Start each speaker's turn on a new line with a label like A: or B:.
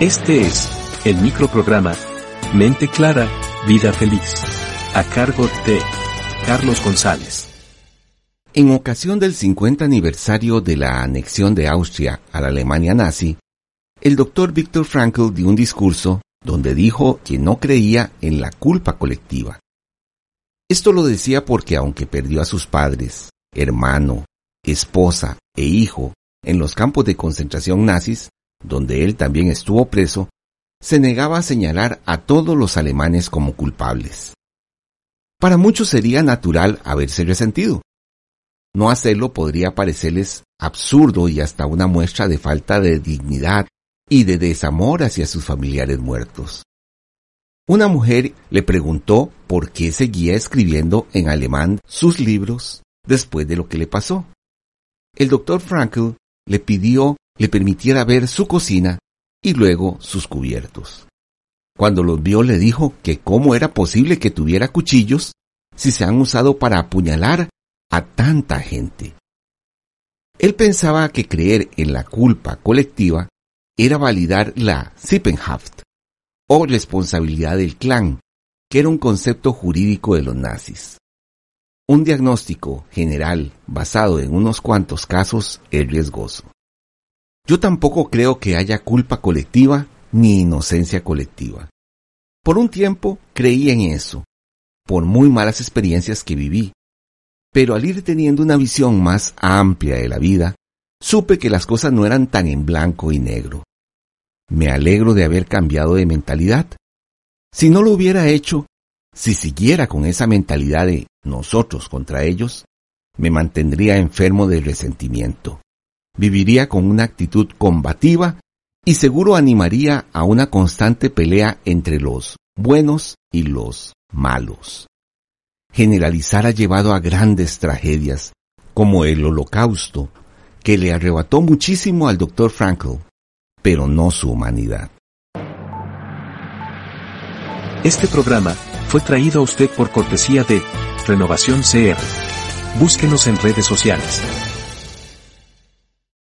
A: Este es el microprograma Mente
B: Clara, Vida Feliz, a cargo de Carlos González. En ocasión del 50 aniversario de la anexión de Austria a la Alemania nazi, el doctor Viktor Frankl dio un discurso donde dijo que no creía en la culpa colectiva. Esto lo decía porque aunque perdió a sus padres, hermano, esposa e hijo en los campos de concentración nazis, donde él también estuvo preso, se negaba a señalar a todos los alemanes como culpables. Para muchos sería natural haberse resentido. No hacerlo podría parecerles absurdo y hasta una muestra de falta de dignidad y de desamor hacia sus familiares muertos. Una mujer le preguntó por qué seguía escribiendo en alemán sus libros después de lo que le pasó. El doctor Frankl le pidió le permitiera ver su cocina y luego sus cubiertos. Cuando los vio le dijo que cómo era posible que tuviera cuchillos si se han usado para apuñalar a tanta gente. Él pensaba que creer en la culpa colectiva era validar la Sippenhaft, o responsabilidad del clan, que era un concepto jurídico de los nazis. Un diagnóstico general basado en unos cuantos casos es riesgoso. Yo tampoco creo que haya culpa colectiva ni inocencia colectiva. Por un tiempo creí en eso, por muy malas experiencias que viví. Pero al ir teniendo una visión más amplia de la vida, supe que las cosas no eran tan en blanco y negro. Me alegro de haber cambiado de mentalidad. Si no lo hubiera hecho, si siguiera con esa mentalidad de nosotros contra ellos, me mantendría enfermo de resentimiento viviría con una actitud combativa y seguro animaría a una constante pelea entre los buenos y los malos. Generalizar ha llevado a grandes tragedias, como el holocausto, que le arrebató muchísimo al doctor Frankl, pero no su humanidad.
A: Este programa fue traído a usted por cortesía de Renovación CR. Búsquenos en redes sociales.